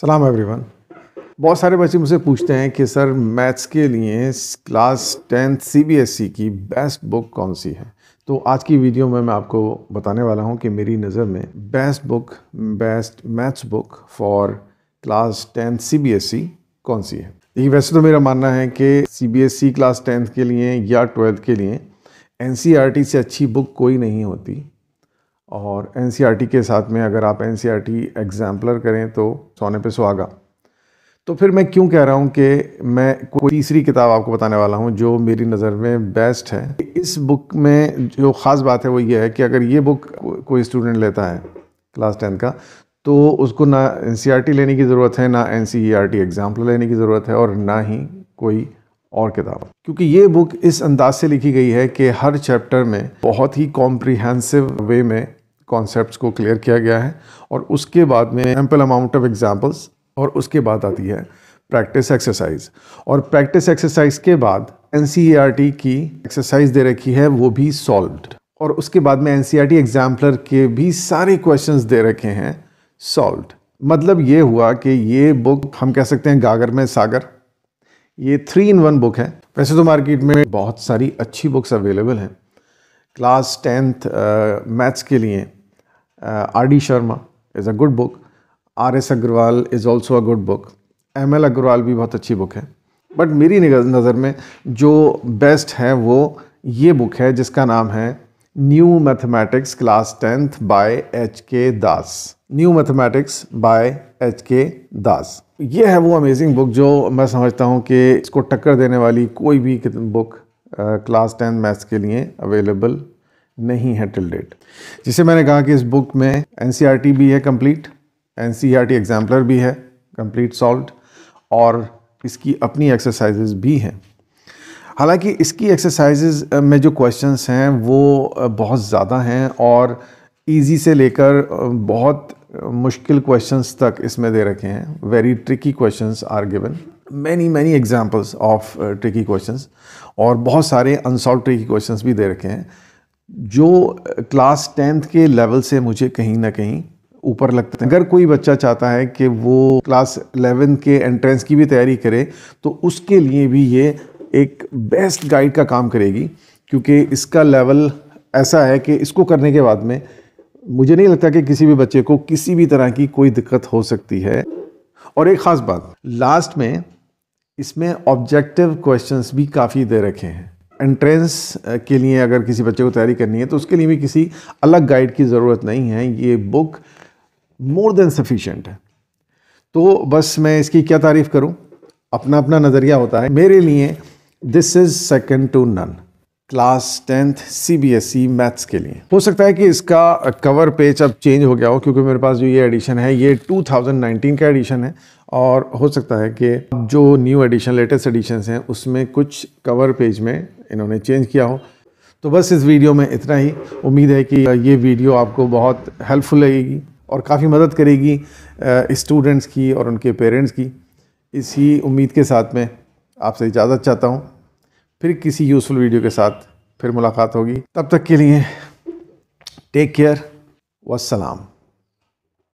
सलाम एवरीवन बहुत सारे बच्चे मुझसे पूछते हैं कि सर मैथ्स के लिए क्लास टेंथ सीबीएसई e की बेस्ट बुक कौन सी है तो आज की वीडियो में मैं आपको बताने वाला हूं कि मेरी नज़र में best book best maths book for class tenth CBSE e कौन सी है देखिए वैसे तो मेरा मानना है कि सीबीएसई e क्लास टेंथ के लिए या ट्वेल्थ के लिए एन से अच्छी बुक कोई नहीं होती और एन e के साथ में अगर आप एन सी एग्जाम्पलर करें तो सोने पे सुहागा तो फिर मैं क्यों कह रहा हूँ कि मैं कोई तीसरी किताब आपको बताने वाला हूँ जो मेरी नज़र में बेस्ट है इस बुक में जो ख़ास बात है वो ये है कि अगर ये बुक कोई स्टूडेंट लेता है क्लास टेंथ का तो उसको ना एन e लेने की ज़रूरत है ना एन सी एग्ज़ाम्पल लेने की ज़रूरत है और ना ही कोई और किताब क्योंकि ये बुक इस अंदाज से लिखी गई है कि हर चैप्टर में बहुत ही कॉम्प्रिहेंसिव वे में कॉन्सेप्ट को क्लियर किया गया है और उसके बाद में एम्पल अमाउंट ऑफ एग्जाम्पल्स और उसके बाद आती है प्रैक्टिस एक्सरसाइज और प्रैक्टिस एक्सरसाइज के बाद एन e की एक्सरसाइज दे रखी है वो भी सॉल्व्ड और उसके बाद में एन एग्जाम्पलर e के भी सारे क्वेश्चंस दे रखे हैं सॉल्व्ड मतलब ये हुआ कि ये बुक हम कह सकते हैं गागर में सागर ये थ्री इन वन बुक है वैसे तो मार्केट में बहुत सारी अच्छी बुक्स अवेलेबल हैं क्लास टेंथ मैथ्स के लिए R D Sharma is a good book R S Agarwal is also a good book M L Agarwal भी बहुत अच्छी बुक है बट मेरी नज़र में जो बेस्ट है वो ये बुक है जिसका नाम है new mathematics class tenth by H K Das new mathematics by H K Das ये है वो अमेजिंग बुक जो मैं समझता हूँ कि इसको टक्कर देने वाली कोई भी बुक क्लास टेंथ मैथ्स के लिए अवेलेबल नहीं है टिल डेट जिसे मैंने कहा कि इस बुक में एन e भी है कम्प्लीट एन सी एग्जाम्पलर भी है कम्प्लीट सॉल्व और इसकी अपनी एक्सरसाइजेज भी हैं हालांकि इसकी एक्सरसाइजेज में जो क्वेश्चंस हैं वो बहुत ज़्यादा हैं और इजी से लेकर बहुत मुश्किल क्वेश्चंस तक इसमें दे रखे हैं very tricky questions are given many many examples of tricky questions और बहुत सारे अनसॉल्व ट्रिकी क्वेश्चंस भी दे रखे हैं जो क्लास टेंथ के लेवल से मुझे कहीं ना कहीं ऊपर लगता है अगर कोई बच्चा चाहता है कि वो क्लास एलेवन के एंट्रेंस की भी तैयारी करे तो उसके लिए भी ये एक बेस्ट गाइड का काम करेगी क्योंकि इसका लेवल ऐसा है कि इसको करने के बाद में मुझे नहीं लगता कि किसी भी बच्चे को किसी भी तरह की कोई दिक्कत हो सकती है और एक ख़ास बात लास्ट में इसमें ऑब्जेक्टिव क्वेश्चंस भी काफ़ी दे रखे हैं एंट्रेंस uh, के लिए अगर किसी बच्चे को तैयारी करनी है तो उसके लिए भी किसी अलग गाइड की ज़रूरत नहीं है ये बुक मोर देन सफिशेंट है तो बस मैं इसकी क्या तारीफ़ करूँ अपना अपना नज़रिया होता है मेरे लिए this is second to none class tenth C B S E maths के लिए हो सकता है कि इसका कवर पेज अब चेंज हो गया हो क्योंकि मेरे पास जो ये एडिशन है ये 2019 का एडिशन है और हो सकता है कि जो न्यू एडिशन लेटेस्ट एडिशन हैं उसमें कुछ कवर पेज में इन्होंने चेंज किया हो तो बस इस वीडियो में इतना ही उम्मीद है कि ये वीडियो आपको बहुत हेल्पफुल लगेगी और काफ़ी मदद करेगी स्टूडेंट्स की और उनके पेरेंट्स की इसी उम्मीद के साथ मैं आपसे इजाज़त चाहता हूँ फिर किसी यूज़फुल वीडियो के साथ फिर मुलाकात होगी तब तक के लिए टेक केयर वसलाम